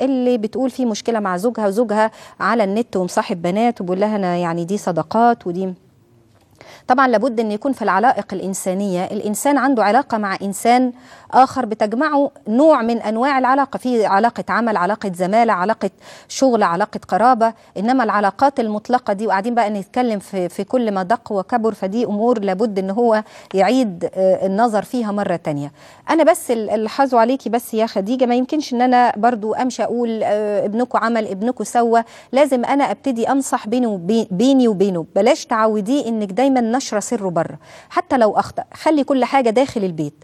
اللي بتقول في مشكله مع زوجها وزوجها على النت ومصاحب بنات وبيقول لها انا يعني دي صداقات ودي طبعا لابد ان يكون في العلائق الانسانيه الانسان عنده علاقه مع انسان اخر بتجمعه نوع من انواع العلاقه في علاقه عمل علاقه زماله علاقه شغل علاقه قرابه انما العلاقات المطلقه دي وقاعدين بقى نتكلم في في كل ما دق وكبر فدي امور لابد ان هو يعيد آه، النظر فيها مره تانية انا بس الحظ عليكي بس يا خديجه ما يمكنش ان انا برضو امشي اقول آه، ابنكم عمل ابنكم سوى لازم انا ابتدي انصح بيني وبينه بلاش تعوديه انك دايما دايما نشر سره بره حتى لو اخطا خلي كل حاجه داخل البيت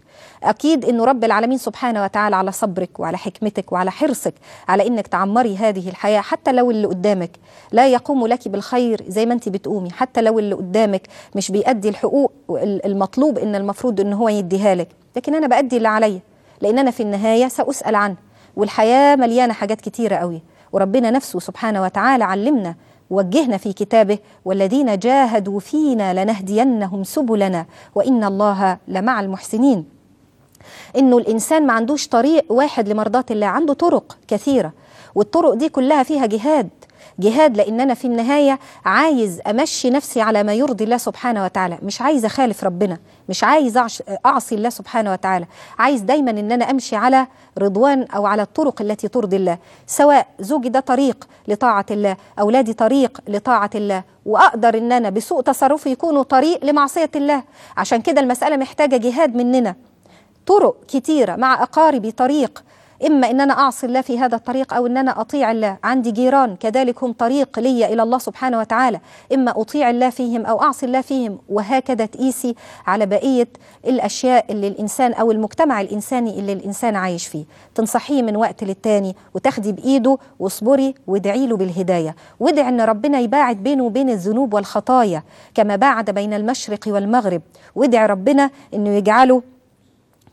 اكيد انه رب العالمين سبحانه وتعالى على صبرك وعلى حكمتك وعلى حرصك على انك تعمري هذه الحياه حتى لو اللي قدامك لا يقوم لك بالخير زي ما انت بتقومي حتى لو اللي قدامك مش بيأدي الحقوق المطلوب ان المفروض ان هو يديها لك لكن انا بأدي اللي عليا لان انا في النهايه سأسأل عنه والحياه مليانه حاجات كتيره قوي وربنا نفسه سبحانه وتعالى علمنا وجهنا في كتابه والذين جاهدوا فينا لنهدينهم سبلنا وإن الله لمع المحسنين إنه الإنسان ما عندوش طريق واحد لمرضاة الله عنده طرق كثيرة والطرق دي كلها فيها جهاد جهاد لان انا في النهايه عايز امشي نفسي على ما يرضي الله سبحانه وتعالى مش عايز اخالف ربنا مش عايز اعصي الله سبحانه وتعالى عايز دايما ان انا امشي على رضوان او على الطرق التي ترضي الله سواء زوجي ده طريق لطاعه الله اولادي طريق لطاعه الله واقدر ان انا بسوء تصرفي يكونوا طريق لمعصيه الله عشان كده المساله محتاجه جهاد مننا طرق كتيره مع اقاربي طريق إما أن أنا أعصي الله في هذا الطريق أو أن أنا أطيع الله عندي جيران كذلك هم طريق لي إلى الله سبحانه وتعالى إما أطيع الله فيهم أو أعصي الله فيهم وهكذا تقيسي على بقية الأشياء اللي الإنسان أو المجتمع الإنساني اللي الإنسان عايش فيه تنصحيه من وقت للتاني وتاخدي بإيده واصبري وادعي له بالهداية وادعي أن ربنا يباعد بينه وبين الذنوب والخطايا كما باعد بين المشرق والمغرب وادعي ربنا أنه يجعله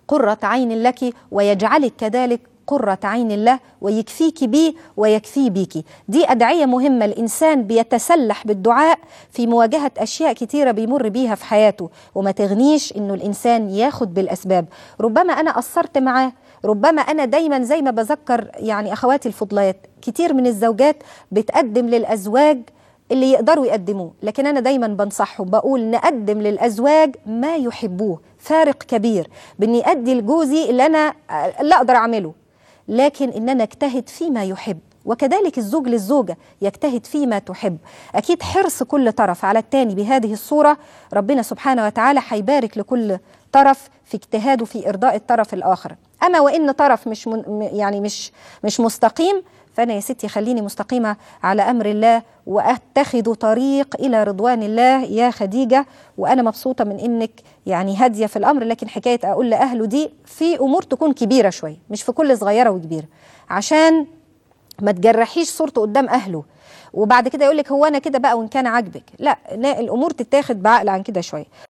قرة عين لك ويجعلك كذلك قرة عين الله ويكفيك بيه ويكفي بيك دي أدعية مهمة الإنسان بيتسلح بالدعاء في مواجهة أشياء كتيرة بيمر بيها في حياته وما تغنيش إنه الإنسان ياخد بالأسباب ربما أنا قصرت معاه ربما أنا دايما زي ما بذكر يعني أخواتي الفضليات كتير من الزوجات بتقدم للأزواج اللي يقدروا يقدموه لكن أنا دايما بنصحهم بقول نقدم للأزواج ما يحبوه فارق كبير بني أدي لجوزي اللي أنا آه، لا أقدر أعمله لكن اننا اجتهد فيما يحب وكذلك الزوج للزوجة يجتهد فيما تحب أكيد حرص كل طرف على التاني بهذه الصورة ربنا سبحانه وتعالى هيبارك لكل طرف في اجتهاده في إرضاء الطرف الآخر أما وإن طرف مش من يعني مش مش مستقيم فأنا يا ستي خليني مستقيمة على أمر الله وأتخذ طريق إلى رضوان الله يا خديجة وأنا مبسوطة من إنك يعني هادية في الأمر لكن حكاية أقول لأهله دي في أمور تكون كبيرة شوية مش في كل صغيرة وكبيرة عشان ما تجرحيش صورته قدام أهله وبعد كده يقول لك هو أنا كده بقى وإن كان عاجبك لا الأمور تتاخد بعقل عن كده شوية